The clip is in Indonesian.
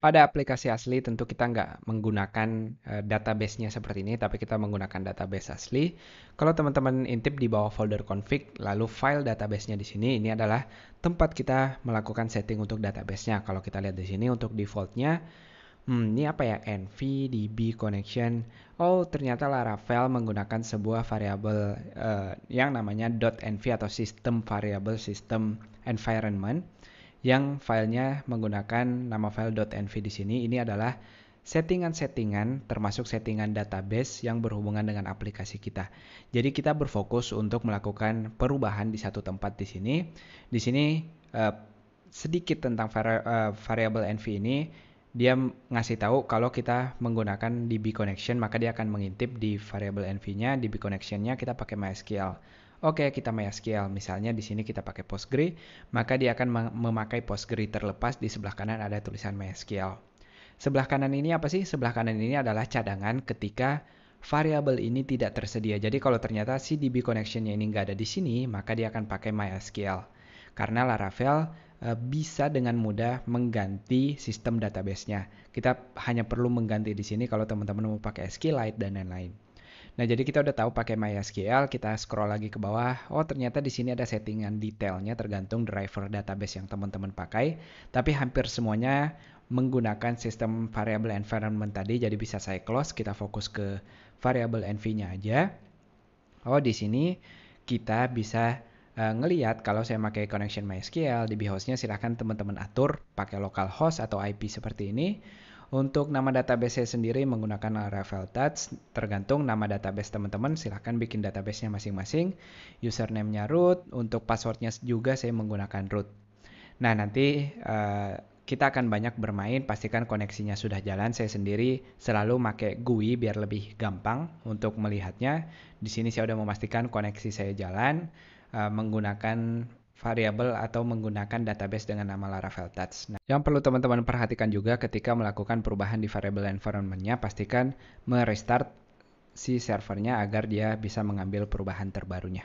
pada aplikasi asli tentu kita nggak menggunakan uh, database-nya seperti ini, tapi kita menggunakan database asli. Kalau teman-teman intip di bawah folder config, lalu file database-nya di sini, ini adalah tempat kita melakukan setting untuk database-nya. Kalau kita lihat di sini untuk default-nya, hmm, ini apa ya, NV, DB, connection. Oh, ternyata Laravel menggunakan sebuah variabel uh, yang namanya .env atau system variable system environment yang filenya menggunakan nama file .env di sini ini adalah settingan-settingan termasuk settingan database yang berhubungan dengan aplikasi kita. Jadi kita berfokus untuk melakukan perubahan di satu tempat di sini. Di sini eh, sedikit tentang vari eh, variable env ini dia ngasih tahu kalau kita menggunakan DB connection maka dia akan mengintip di variable env-nya, DB connection-nya kita pakai MySQL. Oke, kita MySQL. Misalnya di sini kita pakai Postgre, maka dia akan memakai Postgre terlepas di sebelah kanan ada tulisan MySQL. Sebelah kanan ini apa sih? Sebelah kanan ini adalah cadangan ketika variabel ini tidak tersedia. Jadi kalau ternyata si DB connectionnya ini nggak ada di sini, maka dia akan pakai MySQL. Karena Laravel eh, bisa dengan mudah mengganti sistem databasenya. Kita hanya perlu mengganti di sini kalau teman-teman mau pakai SQLite dan lain-lain. Nah, jadi kita udah tahu pakai MySQL, kita scroll lagi ke bawah. Oh, ternyata di sini ada settingan detailnya tergantung driver database yang teman-teman pakai. Tapi hampir semuanya menggunakan sistem variable environment tadi, jadi bisa saya close, kita fokus ke variable env-nya aja. Oh, di sini kita bisa uh, ngeliat kalau saya pakai connection MySQL, di bios nya silahkan teman-teman atur pakai localhost atau IP seperti ini. Untuk nama database saya sendiri menggunakan Laravel Touch, tergantung nama database teman-teman, silahkan bikin databasenya masing-masing. Username-nya root, untuk passwordnya juga saya menggunakan root. Nah, nanti uh, kita akan banyak bermain, pastikan koneksinya sudah jalan. Saya sendiri selalu pakai GUI biar lebih gampang untuk melihatnya. Di sini saya sudah memastikan koneksi saya jalan uh, menggunakan variable atau menggunakan database dengan nama Laravel Touch. Nah, yang perlu teman-teman perhatikan juga ketika melakukan perubahan di variabel environmentnya, pastikan merestart si servernya agar dia bisa mengambil perubahan terbarunya.